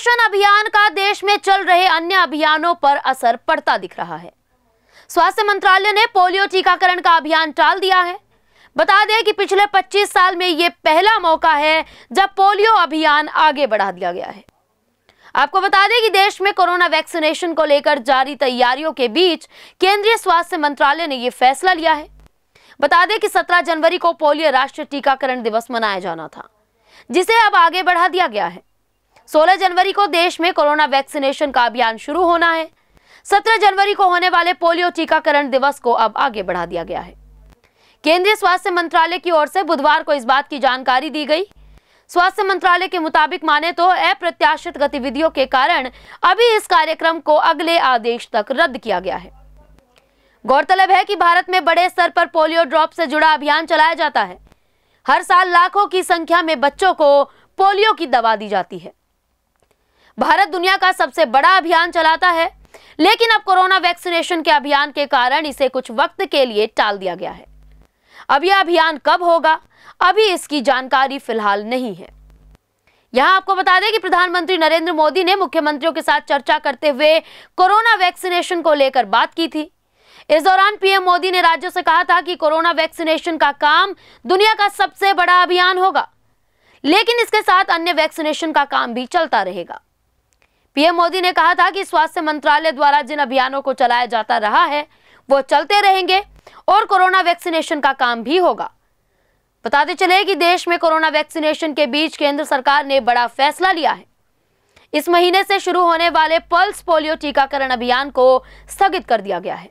पोषण अभियान का देश में चल रहे अन्य अभियानों पर असर पड़ता दिख रहा है स्वास्थ्य मंत्रालय ने पोलियो टीकाकरण का अभियान टाल दिया है बता दें कि पिछले 25 साल में यह पहला मौका है जब पोलियो अभियान आगे बढ़ा दिया गया है आपको बता दें कि देश में कोरोना वैक्सीनेशन को लेकर जारी तैयारियों के बीच केंद्रीय स्वास्थ्य मंत्रालय ने यह फैसला लिया है बता दें कि 17 जनवरी को पोलियो राष्ट्रीय टीकाकरण दिवस मनाया जाना था जिसे अब आगे बढ़ा दिया गया है 16 जनवरी को देश में कोरोना वैक्सीनेशन का अभियान शुरू होना है 17 जनवरी को होने वाले पोलियो टीकाकरण दिवस को अब आगे बढ़ा दिया गया है केंद्रीय स्वास्थ्य मंत्रालय की ओर से बुधवार को इस बात की जानकारी दी गई स्वास्थ्य मंत्रालय के मुताबिक माने तो अप्रत्याशित गतिविधियों के कारण अभी इस कार्यक्रम को अगले आदेश तक रद्द किया गया है गौरतलब है कि भारत में बड़े स्तर पर पोलियो ड्रॉप से जुड़ा अभियान चलाया जाता है हर साल लाखों की संख्या में बच्चों को पोलियो की दवा दी जाती है भारत दुनिया का सबसे बड़ा अभियान चलाता है लेकिन अब कोरोना वैक्सीनेशन के अभियान के कारण इसे कुछ वक्त के लिए टाल दिया गया है अब यह अभियान कब होगा अभी इसकी जानकारी फिलहाल नहीं है यहां आपको बता दें कि प्रधानमंत्री नरेंद्र मोदी ने मुख्यमंत्रियों के साथ चर्चा करते हुए कोरोना वैक्सीनेशन को लेकर बात की थी इस दौरान पीएम मोदी ने राज्यों से कहा था कि कोरोना वैक्सीनेशन का काम दुनिया का सबसे बड़ा अभियान होगा लेकिन इसके साथ अन्य वैक्सीनेशन का काम भी चलता रहेगा पीएम मोदी ने कहा था कि स्वास्थ्य मंत्रालय द्वारा जिन अभियानों को चलाया जाता रहा है वो चलते रहेंगे और कोरोना वैक्सीनेशन का काम भी होगा बताते चले कि देश में कोरोना वैक्सीनेशन के बीच केंद्र सरकार ने बड़ा फैसला लिया है इस महीने से शुरू होने वाले पल्स पोलियो टीकाकरण अभियान को स्थगित कर दिया गया है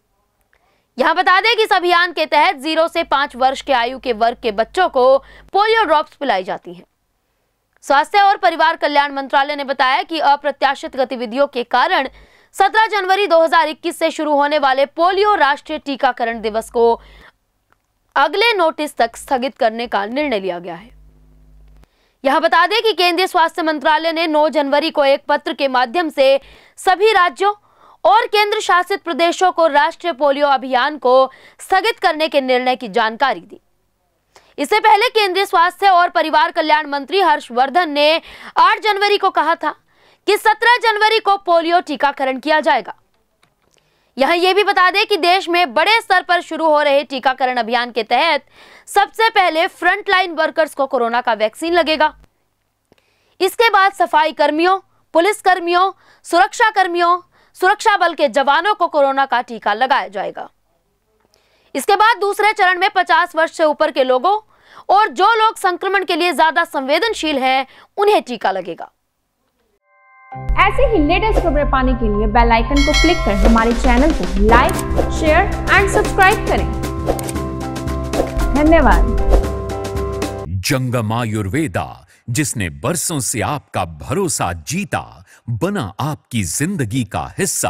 यहां बता दें कि इस अभियान के तहत जीरो से पांच वर्ष के आयु के वर्ग के बच्चों को पोलियो ड्रॉप्स पिलाई जाती हैं स्वास्थ्य और परिवार कल्याण मंत्रालय ने बताया कि अप्रत्याशित गतिविधियों के कारण 17 जनवरी 2021 से शुरू होने वाले पोलियो राष्ट्रीय टीकाकरण दिवस को अगले नोटिस तक स्थगित करने का निर्णय लिया गया है यह बता दें कि केंद्रीय स्वास्थ्य मंत्रालय ने 9 जनवरी को एक पत्र के माध्यम से सभी राज्यों और केंद्र शासित प्रदेशों को राष्ट्रीय पोलियो अभियान को स्थगित करने के निर्णय की जानकारी दी इससे पहले केंद्रीय स्वास्थ्य और परिवार कल्याण मंत्री हर्षवर्धन ने 8 जनवरी को कहा था कि 17 जनवरी को पोलियो टीकाकरण किया जाएगा यहां यह भी बता दें कि देश में बड़े स्तर पर शुरू हो रहे टीकाकरण अभियान के तहत सबसे पहले फ्रंटलाइन वर्कर्स को कोरोना का वैक्सीन लगेगा इसके बाद सफाई कर्मियों पुलिस कर्मियों सुरक्षा कर्मियों सुरक्षा बल के जवानों को कोरोना का टीका लगाया जाएगा इसके बाद दूसरे चरण में 50 वर्ष से ऊपर के लोगों और जो लोग संक्रमण के लिए ज्यादा संवेदनशील हैं उन्हें टीका लगेगा ऐसे ही लेटेस्ट खबरें पाने के लिए बेल आइकन को क्लिक कर हमारे चैनल को लाइक शेयर एंड सब्सक्राइब करें धन्यवाद जंगम आयुर्वेदा जिसने बरसों से आपका भरोसा जीता बना आपकी जिंदगी का हिस्सा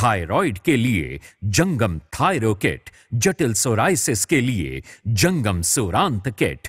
थायराइड के लिए जंगम थायरोकेट किट जटिल सोराइसिस के लिए जंगम सोरांत किट